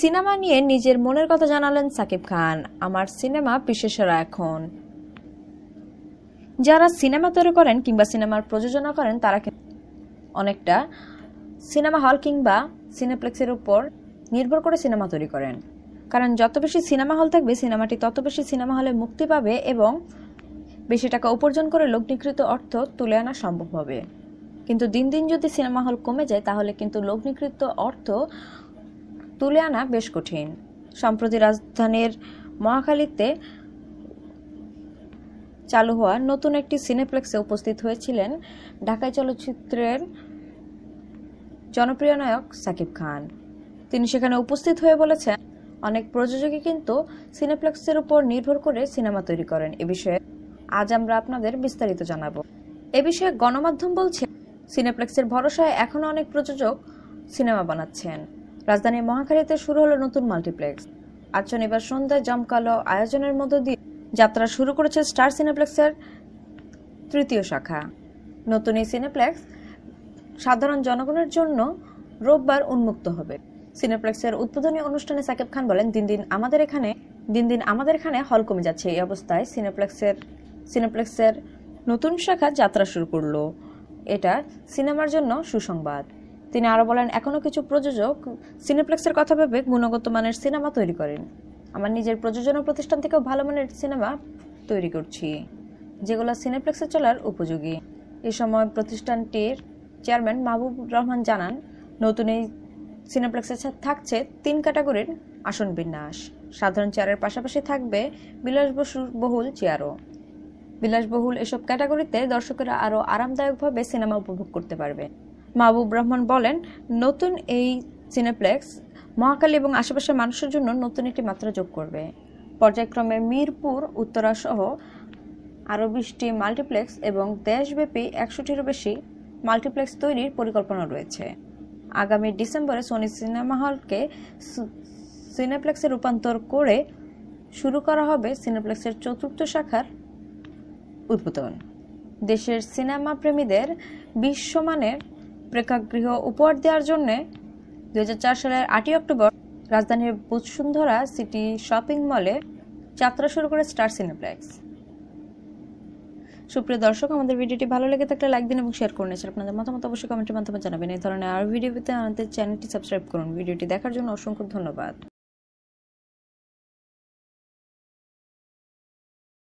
cinema নিয়ে নিজের মনের কথা জানালেন সাকিব খান আমার সিনেমা বিশেষরা এখন যারা সিনেমা তৈরি করেন কিংবা সিনেমার প্রযোজনা করেন তারা অনেকটা সিনেমা হল কিংবা সিনেপ্লেক্সের উপর নির্ভর করে সিনেমা তৈরি করেন কারণ যত বেশি সিনেমা হল থাকবে সিনেমাটি তত বেশি সিনেমা হলে মুক্তি পাবে এবং বেশি টাকা উপার্জন করে লগ্নিকৃত অর্থ তুলে আনা সম্ভব হবে কিন্তু দিন দিন যদি সিনেমা হল কমে যায় তাহলে কিন্তু লগ্নিকৃত অর্থ তুলে আনা বেশ কঠিন সম্প্রতি রাজধানীর মহাখালীতে চালু হওয়া নতুন একটি সিনেপ্লেক্সে উপস্থিত হয়েছিলেন ঢাকাই চলচ্চিত্রের জনপ্রিয় নায়ক সাকিব খান তিনি সেখানে উপস্থিত হয়ে বলেছেন অনেক প্রযোজকই কিন্তু সিনেপ্লেক্সের উপর নির্ভর করে সিনেমা তৈরি করেন এ বিষয়ে আজ আমরা আপনাদের বিস্তারিত জানাবো এ বিষয়ে গণমাধ্যম বলছে সিনেপ্লেক্সের ভরসায় এখনও অনেক প্রযোজক সিনেমা বানাচ্ছেন রাজধানীর মহাখালীতে শুরু হলো নতুন মাল্টিপ্লেক্স আজ শনিবার সন্ধ্যায় জমকালো আয়োজনের মধ্য দিয়ে যাত্রা শুরু করেছে স্টার সিনেপ্লেক্সের তৃতীয় শাখা নতুন এই সিনেপ্লেক্স সাধারণ জনগণের জন্য রোববার উন্মুক্ত হবে সিনেপ্লেক্সের উদ্বোধনী অনুষ্ঠানে সাকিব খান বলেন দিন দিন আমাদের এখানে দিন দিন আমাদের এখানে হল কমে যাচ্ছে এই অবস্থায় সিনেপ্লেক্সের সিনেপ্লেক্সের নতুন শাখা যাত্রা শুরু করলো এটা সিনেমার জন্য সুসংবাদ তিনি আরও বলেন এখনও কিছু প্রযোজক সিনেপ্লেক্সের কথা ভেবে গুণগত মানের সিনেমা তৈরি করেন আমার নিজের প্রযোজনা প্রতিষ্ঠান থেকেও ভালো মানের সিনেমা তৈরি করছি যেগুলো সিনেপ্লেক্সে চলার উপযোগী এ সময় প্রতিষ্ঠানটির চেয়ারম্যান মাহবুব রহমান জানান নতুন এই সিনেপ্লেক্সে থাকছে তিন ক্যাটাগরির আসন বিন্যাস সাধারণ চেয়ারের পাশাপাশি থাকবে বহুল চেয়ারও বিলাসবহুল এসব ক্যাটাগরিতে দর্শকেরা আরও আরামদায়কভাবে সিনেমা উপভোগ করতে পারবে মাহবুব রহমান বলেন নতুন এই সিনেপ্লেক্স মহাকালী এবং আশেপাশের মানুষের জন্য নতুন একটি মাত্রা যোগ করবে পর্যায়ক্রমে মিরপুর উত্তরাসহ আরও বিশটি মাল্টিপ্লেক্স এবং দেশব্যাপী একশোটিরও বেশি মাল্টিপ্লেক্স তৈরির পরিকল্পনা রয়েছে আগামী ডিসেম্বরে সোনি সিনেমা হলকে সিনেপ্লেক্সে রূপান্তর করে শুরু করা হবে সিনেপ্লেক্সের চতুর্থ শাখার উদ্বোধন দেশের সিনেমা প্রেমীদের বিশ্বমানের প্রেক্ষাগৃহ উপহার দেওয়ার জন্য দু সালের আটই অক্টোবর রাজধানীর বুধসুন্ধরা সিটি শপিং মলে যাত্রা শুরু করে স্টার সিনেপ্লেক্স সুপ্রিয় দর্শক আমাদের ভিডিওটি ভালো লেগে থাকলে লাইক দিন এবং শেয়ার করে এছাড়া আপনাদের মতামত অবশ্যই কমেন্টের মাধ্যমে জানাবেন এই ধরনের আর ভিডিওতে আমাদের চ্যানেলটি সাবস্ক্রাইব করুন ভিডিওটি দেখার জন্য অসংখ্য ধন্যবাদ